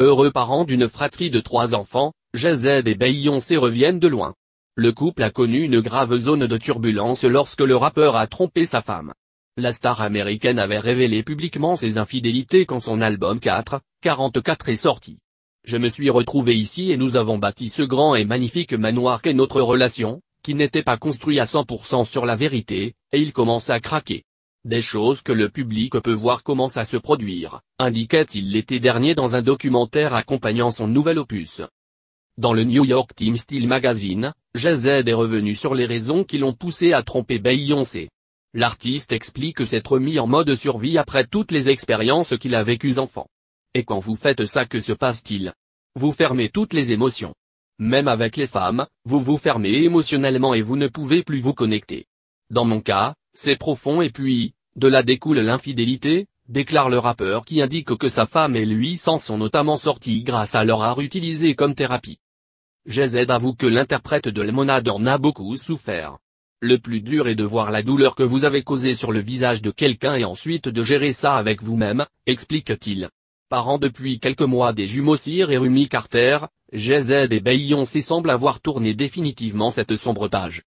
Heureux parents d'une fratrie de trois enfants, jay et Beyoncé reviennent de loin. Le couple a connu une grave zone de turbulence lorsque le rappeur a trompé sa femme. La star américaine avait révélé publiquement ses infidélités quand son album 4, 44 est sorti. Je me suis retrouvé ici et nous avons bâti ce grand et magnifique manoir qu'est notre relation, qui n'était pas construit à 100% sur la vérité, et il commence à craquer. Des choses que le public peut voir commencent à se produire, indiquait-il l'été dernier dans un documentaire accompagnant son nouvel opus. Dans le New York Times Style Magazine, jay est revenu sur les raisons qui l'ont poussé à tromper Beyoncé. L'artiste explique s'être mis en mode survie après toutes les expériences qu'il a vécues enfant. Et quand vous faites ça que se passe-t-il Vous fermez toutes les émotions. Même avec les femmes, vous vous fermez émotionnellement et vous ne pouvez plus vous connecter. Dans mon cas, c'est profond et puis, de là découle l'infidélité, déclare le rappeur qui indique que sa femme et lui s'en sont notamment sortis grâce à leur art utilisé comme thérapie. GZ avoue que l'interprète de Lemonade en a beaucoup souffert. Le plus dur est de voir la douleur que vous avez causée sur le visage de quelqu'un et ensuite de gérer ça avec vous-même, explique-t-il. Parent depuis quelques mois des jumeaux Cyr et Rumi Carter, GZ et Beyoncé semblent avoir tourné définitivement cette sombre page.